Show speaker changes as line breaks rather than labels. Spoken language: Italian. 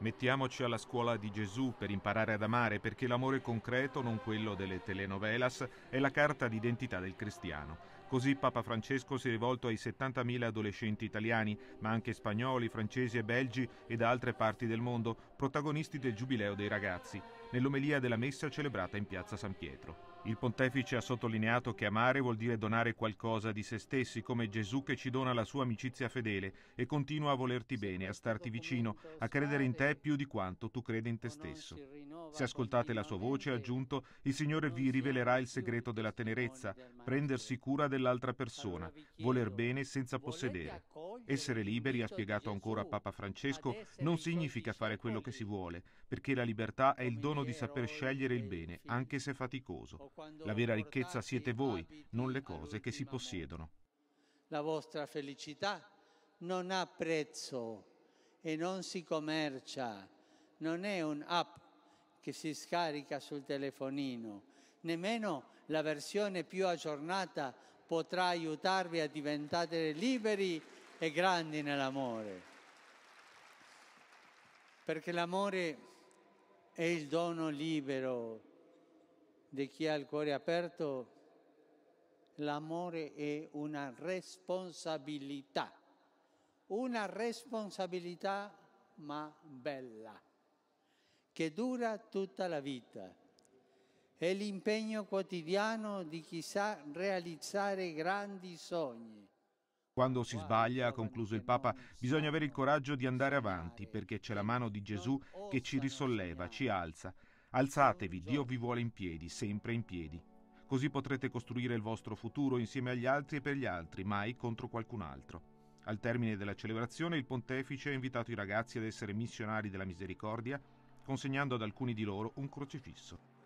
Mettiamoci alla scuola di Gesù per imparare ad amare, perché l'amore concreto, non quello delle telenovelas, è la carta d'identità del cristiano. Così Papa Francesco si è rivolto ai 70.000 adolescenti italiani, ma anche spagnoli, francesi e belgi e da altre parti del mondo, protagonisti del Giubileo dei ragazzi, nell'omelia della messa celebrata in piazza San Pietro. Il pontefice ha sottolineato che amare vuol dire donare qualcosa di se stessi, come Gesù che ci dona la sua amicizia fedele e continua a volerti bene, a starti vicino, a credere in te più di quanto tu credi in te stesso. Se ascoltate la sua voce, ha aggiunto, il Signore vi rivelerà il segreto della tenerezza, prendersi cura dell'altra persona, voler bene senza possedere. Essere liberi, ha spiegato ancora Papa Francesco, non significa fare quello che si vuole, perché la libertà è il dono di saper scegliere il bene, anche se faticoso. La vera ricchezza siete voi, non le cose che si possiedono.
La vostra felicità non ha prezzo e non si commercia, non è un up che si scarica sul telefonino, nemmeno la versione più aggiornata potrà aiutarvi a diventare liberi e grandi nell'amore. Perché l'amore è il dono libero di chi ha il cuore aperto. L'amore è una responsabilità, una responsabilità ma bella che dura tutta la vita. È l'impegno quotidiano di chi sa realizzare grandi sogni.
Quando si sbaglia, ha concluso il Papa, bisogna avere il coraggio di andare avanti perché c'è la mano di Gesù che ci risolleva, ci alza. Alzatevi, Dio vi vuole in piedi, sempre in piedi. Così potrete costruire il vostro futuro insieme agli altri e per gli altri, mai contro qualcun altro. Al termine della celebrazione il pontefice ha invitato i ragazzi ad essere missionari della misericordia consegnando ad alcuni di loro un crocifisso.